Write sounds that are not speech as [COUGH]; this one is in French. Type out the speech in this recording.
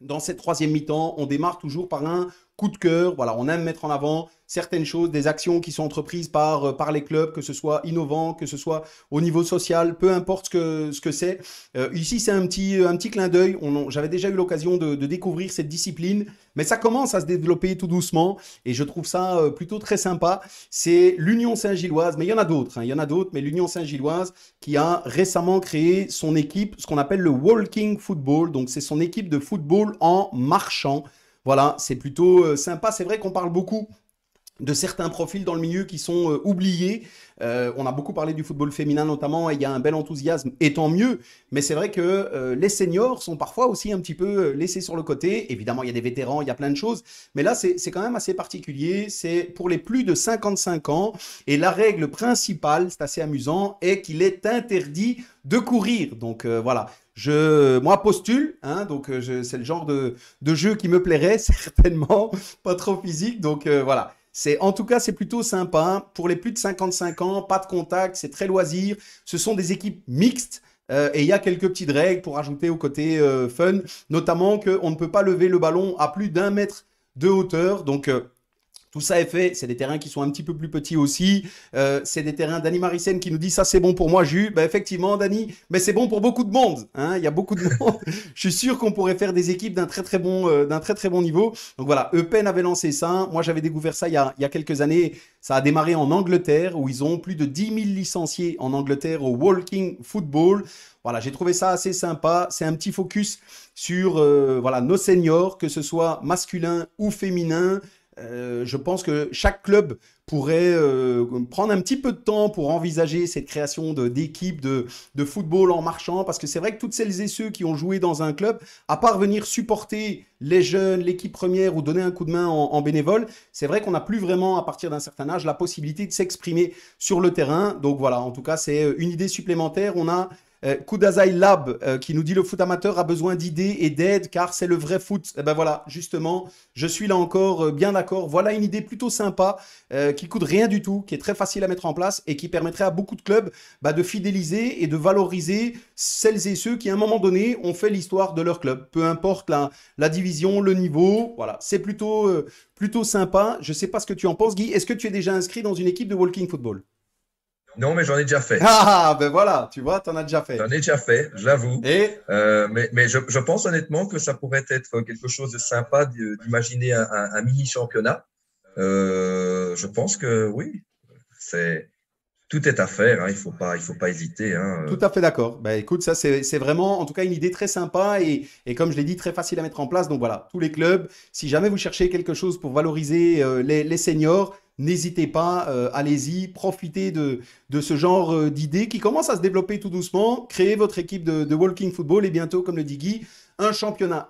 Dans cette troisième mi-temps, on démarre toujours par un coup de cœur. Voilà, on aime mettre en avant certaines choses, des actions qui sont entreprises par, euh, par les clubs, que ce soit innovant, que ce soit au niveau social, peu importe ce que, ce que c'est. Euh, ici, c'est un petit, euh, un petit clin d'œil. J'avais déjà eu l'occasion de, découvrir cette discipline, mais ça commence à se développer tout doucement et je trouve ça plutôt très sympa. C'est l'Union Saint-Gilloise, mais il y en a d'autres, hein. il y en a d'autres, mais l'Union Saint-Gilloise qui a récemment créé son équipe, ce qu'on appelle le Walking Football. Donc, c'est son équipe de football en marchant. Voilà, c'est plutôt euh, sympa. C'est vrai qu'on parle beaucoup de certains profils dans le milieu qui sont euh, oubliés. Euh, on a beaucoup parlé du football féminin notamment, et il y a un bel enthousiasme, et tant mieux. Mais c'est vrai que euh, les seniors sont parfois aussi un petit peu laissés sur le côté. Évidemment, il y a des vétérans, il y a plein de choses. Mais là, c'est quand même assez particulier. C'est pour les plus de 55 ans. Et la règle principale, c'est assez amusant, est qu'il est interdit de courir. Donc voilà, je, moi, postule, hein, donc c'est le genre de, de, jeu qui me plairait [LAUGHS] certainement, pas trop physique. Donc voilà. C'est en tout cas c'est plutôt sympa hein. pour les plus de 55 ans, pas de contact, c'est très loisir. Ce sont des équipes mixtes. Euh, et il y a quelques petites règles pour ajouter au côté euh, fun, notamment qu'on ne peut pas lever le ballon à plus d'un mètre de hauteur. Donc, euh, tout ça est fait, c'est des terrains qui sont un petit peu plus petits aussi. Euh, c'est des terrains Dani Maricène qui nous dit ça c'est bon pour moi, Ju. Ben, effectivement, Dani, mais c'est bon pour beaucoup de monde. Hein. Il y a beaucoup de monde. [LAUGHS] Je suis sûr qu'on pourrait faire des équipes d'un très très bon euh, très très bon niveau. Donc voilà, Eupen avait lancé ça. Moi j'avais découvert ça il y, a, quelques années. Ça a démarré en Angleterre où ils ont plus de 10 000 licenciés en Angleterre au Walking Football. Voilà, j'ai trouvé ça assez sympa. C'est un petit focus sur euh, voilà nos seniors, que ce soit masculin ou féminin. Euh, je pense que chaque club pourrait euh, prendre un petit peu de temps pour envisager cette création d'équipes de, football en marchant, parce que c'est vrai que toutes celles et ceux qui ont joué dans un club, à part venir supporter les jeunes, l'équipe première ou donner un coup de main en, en bénévole, c'est vrai qu'on n'a plus vraiment, à partir d'un certain âge, la possibilité de s'exprimer sur le terrain. Donc voilà, en tout cas, c'est une idée supplémentaire. On a euh, Kudazai Lab euh, qui nous dit le foot amateur a besoin d'idées et d'aide car c'est le vrai foot. Et eh ben voilà, justement, je suis là encore euh, bien d'accord. Voilà une idée plutôt sympa euh, qui coûte rien du tout, qui est très facile à mettre en place et qui permettrait à beaucoup de clubs bah, de fidéliser et de valoriser celles et ceux qui à un moment donné ont fait l'histoire de leur club, peu importe la, division, le niveau. Voilà, c'est plutôt plutôt sympa. Je ne sais pas ce que tu en penses, Guy. Est-ce que tu es déjà inscrit dans une équipe de Walking Football non, mais j'en ai déjà fait. [LAUGHS] Ah, ah, ben voilà, tu vois, t'en as déjà fait. J'en ai déjà fait, j'avoue. l'avoue. Euh, mais, je, pense honnêtement que ça pourrait être quelque chose de sympa d'imaginer un, mini championnat. Euh, je pense que oui, c'est tout est à faire, hein, il ne faut, pas, faut pas hésiter. Hein. Tout à fait d'accord. Bah, écoute, ça c'est vraiment en tout cas une idée très sympa et, comme je l'ai dit, très facile à mettre en place. Donc voilà, tous les clubs, si jamais vous cherchez quelque chose pour valoriser euh, les, les, seniors, N'hésitez pas, euh, allez-y, profitez de, ce genre euh, d'idées qui commencent à se développer tout doucement. Créez votre équipe de, de Walking Football et bientôt, comme le dit Guy, un championnat